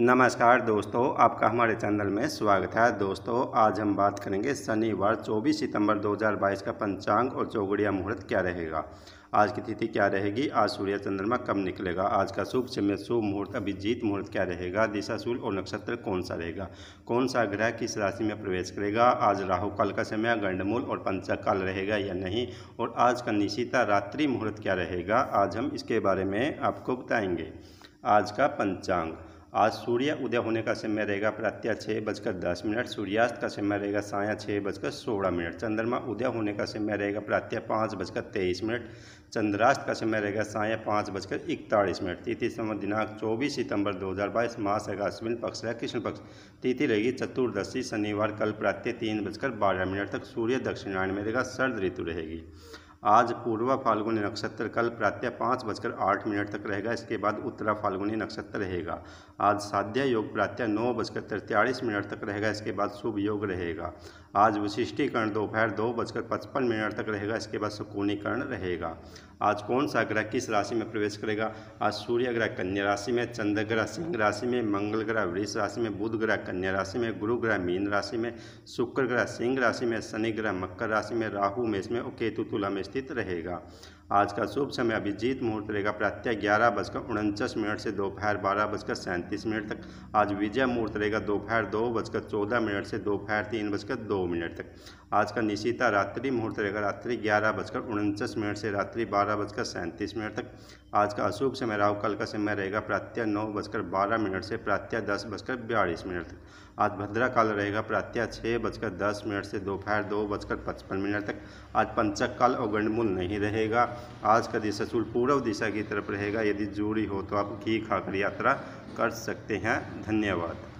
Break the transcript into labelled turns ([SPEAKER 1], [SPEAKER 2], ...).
[SPEAKER 1] नमस्कार दोस्तों आपका हमारे चैनल में स्वागत है दोस्तों आज हम बात करेंगे शनिवार 24 सितंबर 2022 का पंचांग और चौगड़िया मुहूर्त क्या रहेगा आज की तिथि क्या रहेगी आज सूर्य चंद्रमा कब निकलेगा आज का शुभ समय शुभ मुहूर्त अभिजीत मुहूर्त क्या रहेगा सूर्य और नक्षत्र कौन सा रहेगा कौन सा ग्रह किस राशि में प्रवेश करेगा आज राहु काल का समय गंडमूल और पंचक काल रहेगा या नहीं और आज का निशिता रात्रि मुहूर्त क्या रहेगा आज हम इसके बारे में आपको बताएंगे आज का पंचांग आज सूर्य उदय होने का समय रहेगा प्रत्यय छः बजकर दस मिनट सूर्यास्त का समय रहेगा साया छः बजकर सोलह मिनट चंद्रमा उदय होने का समय रहेगा प्रत्यय पाँच बजकर तेईस मिनट चंद्रास्त का समय रहेगा साया पाँच बजकर इकतालीस मिनट तिथि समय दिनांक चौबीस सितंबर दो हज़ार बाईस मास रहेगा अश्विन पक्ष रहेगा कृष्ण पक्ष तिथि रहेगी चतुर्दशी शनिवार कल प्रत्यय तीन बजकर बारह मिनट तक सूर्य दक्षिणायण में रहेगा सर्द ऋतु रहेगी आज पूर्वा फाल्गुनी नक्षत्र कल प्रातः पाँच बजकर आठ मिनट तक रहेगा इसके बाद उत्तरा फाल्गुनी नक्षत्र रहेगा आज साध्या योग प्रातः नौ बजकर तिरतालीस मिनट तक रहेगा इसके बाद शुभ योग रहेगा आज विशिष्टीकरण दोपहर दो, बजकर पचपन मिनट तक रहेगा इसके बाद सुकूनीकरण रहेगा आज कौन सा ग्रह किस राशि में प्रवेश करेगा आज सूर्य ग्रह कन्या राशि में चंद्र ग्रह सिंह राशि में मंगल ग्रह वृष राशि में बुध ग्रह कन्या राशि में गुरु ग्रह मीन राशि में शुक्र ग्रह सिंह राशि में शनि ग्रह मकर राशि में राहु मेष में और केतु तुला में स्थित रहेगा आज का शुभ समय अभिजीत मुहूर्त रहेगा प्रत्यय ग्यारह बजकर उनचास मिनट से दोपहर बारह बजकर सैंतीस मिनट तक आज विजय मुहूर्त रहेगा दोपहर दो बजकर चौदह मिनट से दोपहर तीन बजकर दो दो मिनट तक आज का निशिता रात्रि मुहूर्त रहेगा रात्रि ग्यारह बजकर उनचास मिनट से रात्रि बारह बजकर सैंतीस मिनट तक आज का अशुभ समय राहु काल का समय रहेगा प्रात्या नौ बजकर बारह मिनट से प्रातः दस बजकर बयालीस मिनट तक आज भद्रा काल रहेगा प्रातः छः बजकर दस मिनट से दोपहर दो बजकर पचपन मिनट तक आज पंचक काल और गंडमूल नहीं रहेगा आज का दिशा सूर्य पूर्व दिशा की तरफ रहेगा यदि जूड़ी हो तो आप घी खाकर यात्रा कर सकते हैं धन्यवाद